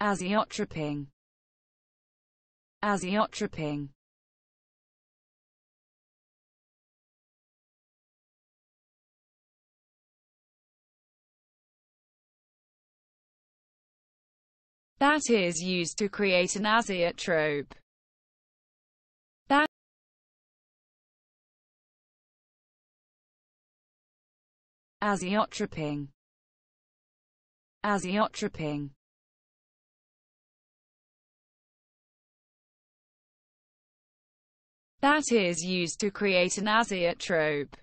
azeotroping azeotroping that is used to create an azeotrope that azeotroping that is used to create an Asiat trope.